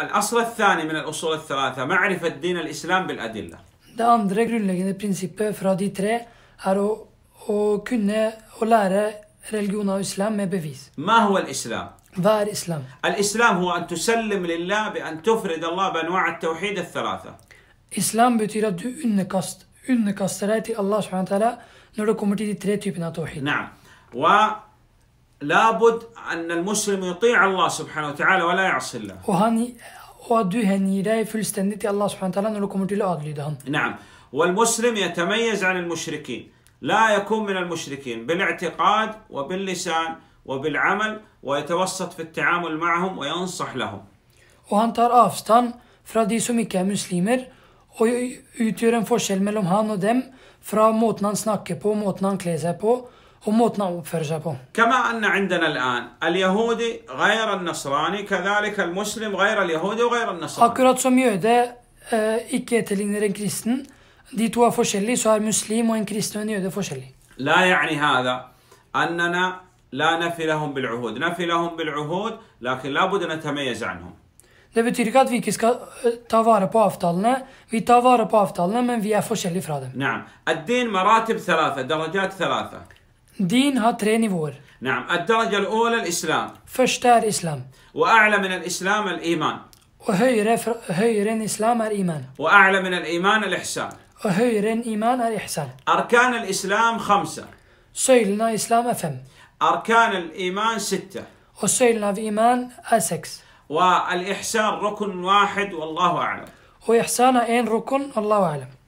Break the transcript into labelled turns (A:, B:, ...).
A: الأصل الثاني من الأصول الثلاثة معرفة دين الإسلام بالأدلة.
B: Det andre grunnleggende prinsippet fra de tre er å, å kunne å lære religion av islam med bevis.
A: ما هو الإسلام؟ Hva er islam? الإسلام هو أن تسلم لله بأن تفرد الله بأنواع التوحيد الثلاثة.
B: Islam betyr at du underkast, underkaster deg til Allah subhanahu wa ta'ala når det kommer til de tre typene av tawhid.
A: نعم. لابد ان المسلم يطيع الله سبحانه وتعالى ولا يعصي الله.
B: وهاني وادو هني راي فلستنتي الله سبحانه وتعالى نقول لكم اللي
A: نعم والمسلم يتميز عن المشركين لا يكون من المشركين بالاعتقاد وباللسان وبالعمل ويتوسط في التعامل معهم وينصح لهم.
B: وهان تار افستان فرادي سوميكا مسلمر ويتيرن فوشل ملوم هانو دم فرا موتنان سناكي بو موتنان كليزا بو وموتنا في
A: كما أن عندنا الآن اليهودي غير النصراني كذلك المسلم غير اليهودي وغير النصراني أكرات
B: سوم يهودة إكيتلين كريستن دي توا فوشلي سوار مسلم وإن كريستن يهودة فوشلي
A: لا يعني هذا أننا لا نفي لهم بالعهود نفي لهم بالعهود لكن لابد أن نتميز عنهم
B: Det betyr ikke at vi ikke skal eh, ta vare på avtalene. Vi tar vare på avtalene, men vi er forskjellige fra نعم. دين ها تري نيفور
A: نعم الدرجة الأولى الإسلام
B: فشتار إسلام
A: وأعلى من الإسلام الإيمان
B: وهيرن هير إسلام الإيمان
A: وأعلى من الإيمان الإحسان
B: وهير إيمان الإحسان
A: أركان الإسلام خمسة
B: سيلنا إسلام فم
A: أركان الإيمان ستة
B: وسيلنا في إيمان أسكس
A: والإحسان ركن واحد والله أعلم
B: وإحسان أين ركن الله أعلم